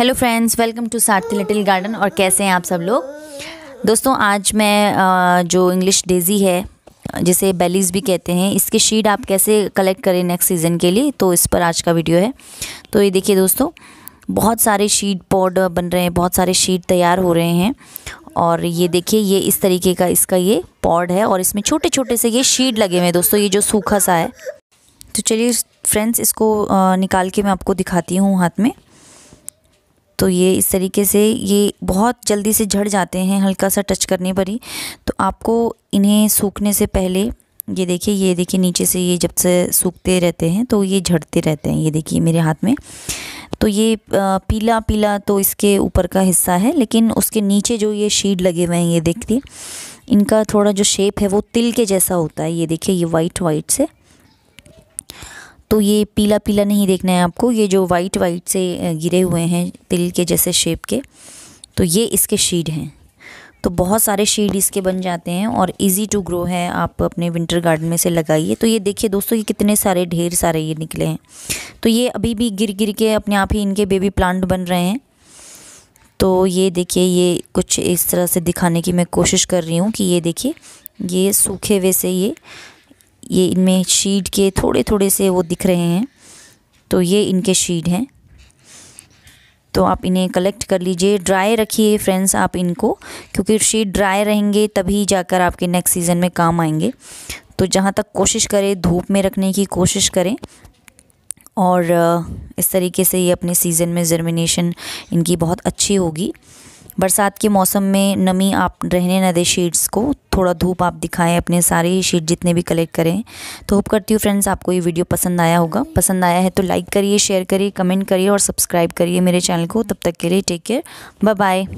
hello friends welcome to Sarthi little garden और कैसे हैं आप सब लोग दोस्तों आज मैं जो इंग्लिश डेज़ी है जिसे बेलीज भी कहते हैं इसके शीड आप कैसे कलेक्ट करें नेक्स्ट सीज़न के लिए तो इस पर आज का वीडियो है तो ये देखिए दोस्तों बहुत सारे शीड पॉड बन रहे हैं बहुत सारे शीड तैयार हो रहे हैं और ये देखिए ये इस तरीके का इसका ये पॉड है और इसमें छोटे छोटे से ये शीड लगे हुए हैं दोस्तों ये जो सूखा सा है तो चलिए फ्रेंड्स इसको निकाल के मैं आपको दिखाती हूँ हाथ में तो ये इस तरीके से ये बहुत जल्दी से झड़ जाते हैं हल्का सा टच करने पर ही तो आपको इन्हें सूखने से पहले ये देखिए ये देखिए नीचे से ये जब से सूखते रहते हैं तो ये झड़ते रहते हैं ये देखिए मेरे हाथ में तो ये पीला पीला तो इसके ऊपर का हिस्सा है लेकिन उसके नीचे जो ये शीड लगे हुए हैं ये देखिए इनका थोड़ा जो शेप है वो तिल के जैसा होता है ये देखिए ये वाइट वाइट से तो ये पीला पीला नहीं देखना है आपको ये जो वाइट वाइट से गिरे हुए हैं तिल के जैसे शेप के तो ये इसके शीड हैं तो बहुत सारे शीड इसके बन जाते हैं और इजी टू ग्रो है आप अपने विंटर गार्डन में से लगाइए तो ये देखिए दोस्तों ये कितने सारे ढेर सारे ये निकले हैं तो ये अभी भी गिर गिर के अपने आप ही इनके बेबी प्लांट बन रहे हैं तो ये देखिए ये कुछ इस तरह से दिखाने की मैं कोशिश कर रही हूँ कि ये देखिए ये सूखे हुए से ये ये इनमें शीड के थोड़े थोड़े से वो दिख रहे हैं तो ये इनके शीड हैं तो आप इन्हें कलेक्ट कर लीजिए ड्राई रखिए फ्रेंड्स आप इनको क्योंकि शीट ड्राई रहेंगे तभी जाकर आपके नेक्स्ट सीज़न में काम आएंगे तो जहाँ तक कोशिश करें धूप में रखने की कोशिश करें और इस तरीके से ये अपने सीज़न में जर्मिनेशन इनकी बहुत अच्छी होगी बरसात के मौसम में नमी आप रहने न दें शीट्स को थोड़ा धूप आप दिखाएं अपने सारे शीट जितने भी कलेक्ट करें तो होप करती हूँ फ्रेंड्स आपको ये वीडियो पसंद आया होगा पसंद आया है तो लाइक करिए शेयर करिए कमेंट करिए और सब्सक्राइब करिए मेरे चैनल को तब तक के लिए टेक केयर बाय बाय